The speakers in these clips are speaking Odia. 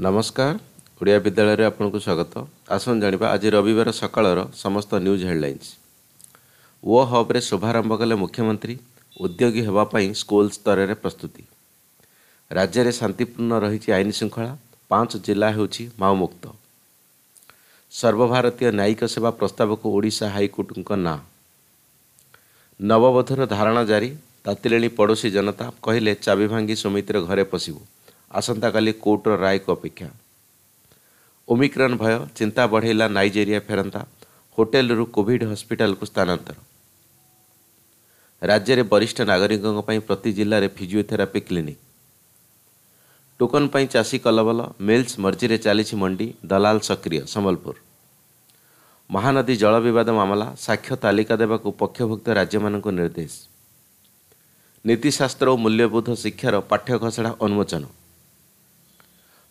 ନମସ୍କାର ଓଡ଼ିଆ ବିଦ୍ୟାଳୟରେ ଆପଣଙ୍କୁ ସ୍ୱାଗତ ଆସନ୍ତୁ ଜାଣିବା ଆଜି ରବିବାର ସକାଳର ସମସ୍ତ ନ୍ୟୁଜ୍ ହେଡ଼ଲାଇନ୍ସ ଓ ହବ୍ରେ ଶୁଭାରମ୍ଭ କଲେ ମୁଖ୍ୟମନ୍ତ୍ରୀ ଉଦ୍ୟୋଗୀ ହେବା ପାଇଁ ସ୍କୁଲ ସ୍ତରରେ ପ୍ରସ୍ତୁତି ରାଜ୍ୟରେ ଶାନ୍ତିପୂର୍ଣ୍ଣ ରହିଛି ଆଇନ ଶୃଙ୍ଖଳା ପାଞ୍ଚ ଜିଲ୍ଲା ହେଉଛି ମାଓମୁକ୍ତ ସର୍ବଭାରତୀୟ ନ୍ୟାୟିକ ସେବା ପ୍ରସ୍ତାବକୁ ଓଡ଼ିଶା ହାଇକୋର୍ଟଙ୍କ ନାଁ ନବବଧୂର ଧାରଣା ଜାରି ତାତିଲେଣି ପଡ଼ୋଶୀ ଜନତା କହିଲେ ଚାବି ଭାଙ୍ଗି ସମିତିର ଘରେ ପଶିବୁ ଆସନ୍ତାକାଲି କୋର୍ଟର ରାୟକୁ ଅପେକ୍ଷା ଓମିକ୍ରନ୍ ଭୟ ଚିନ୍ତା ବଢ଼େଇଲା ନାଇଜେରିଆ ଫେରନ୍ତା ହୋଟେଲରୁ କୋଭିଡ୍ ହସ୍ପିଟାଲକୁ ସ୍ଥାନାନ୍ତର ରାଜ୍ୟରେ ବରିଷ୍ଠ ନାଗରିକଙ୍କ ପାଇଁ ପ୍ରତି ଜିଲ୍ଲାରେ ଫିଜିଓଥେରାପି କ୍ଲିନିକ୍ ଟୋକନ୍ ପାଇଁ ଚାଷୀ କଲବଲ ମିଲ୍ସ ମର୍ଜିରେ ଚାଲିଛି ମଣ୍ଡି ଦଲାଲ ସକ୍ରିୟ ସମ୍ବଲପୁର ମହାନଦୀ ଜଳ ବିବାଦ ମାମଲା ସାକ୍ଷ୍ୟ ତାଲିକା ଦେବାକୁ ପକ୍ଷଭୁକ୍ତ ରାଜ୍ୟମାନଙ୍କୁ ନିର୍ଦ୍ଦେଶ ନୀତିଶାସ୍ତ୍ର ଓ ମୂଲ୍ୟବୋଧ ଶିକ୍ଷାର ପାଠ୍ୟ ଖସଡ଼ା ଉନ୍ମୋଚନ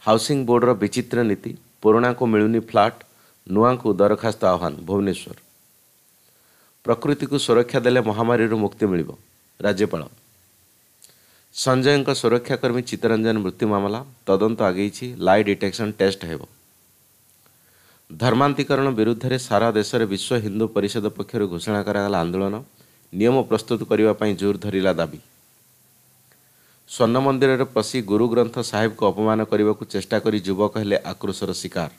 ହାଉସିଂ ବୋର୍ଡର ବିଚିତ୍ର ନୀତି ପୁରୁଣାକୁ ମିଳୁନି ଫ୍ଲାଟ୍ ନୂଆଙ୍କୁ ଦରଖାସ୍ତ ଆହ୍ୱାନ ଭୁବନେଶ୍ୱର ପ୍ରକୃତିକୁ ସୁରକ୍ଷା ଦେଲେ ମହାମାରୀରୁ ମୁକ୍ତି ମିଳିବ ରାଜ୍ୟପାଳ ସଞ୍ଜୟଙ୍କ ସୁରକ୍ଷାକର୍ମୀ ଚିତ୍ତରଞ୍ଜନ ମୃତ୍ୟୁ ମାମଲା ତଦନ୍ତ ଆଗେଇଛି ଲାଇ ଡିଟେକ୍ସନ୍ ଟେଷ୍ଟ ହେବ ଧର୍ମାନ୍ତିକରଣ ବିରୁଦ୍ଧରେ ସାରା ଦେଶରେ ବିଶ୍ୱ ହିନ୍ଦୁ ପରିଷଦ ପକ୍ଷରୁ ଘୋଷଣା କରାଗଲା ଆନ୍ଦୋଳନ ନିୟମ ପ୍ରସ୍ତୁତ କରିବା ପାଇଁ ଜୋର ଧରିଲା ଦାବି ସ୍ୱର୍ଣ୍ଣ ମନ୍ଦିରରେ ପଶି ଗୁରୁ ଗ୍ରନ୍ଥ ସାହେବକୁ ଅପମାନ କରିବାକୁ ଚେଷ୍ଟା କରି ଯୁବକ ହେଲେ ଆକ୍ରୋଶର ଶିକାର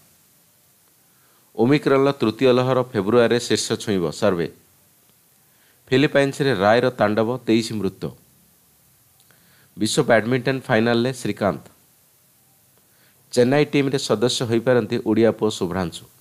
ଓମିକ୍ରନ୍ର ତୃତୀୟ ଲହର ଫେବୃଆରୀରେ ଶୀର୍ଷ ଛୁଇଁବ ସର୍ଭେ ଫିଲିପାଇନ୍ସରେ ରାୟର ତାଣ୍ଡବ ତେଇଶ ମୃତ ବିଶ୍ୱ ବ୍ୟାଡ଼ମିଣ୍ଟନ ଫାଇନାଲରେ ଶ୍ରୀକାନ୍ତ ଚେନ୍ନାଇ ଟିମ୍ରେ ସଦସ୍ୟ ହୋଇପାରନ୍ତି ଓଡ଼ିଆ ପୁଅ ଶୁଭ୍ରାଂଶୁ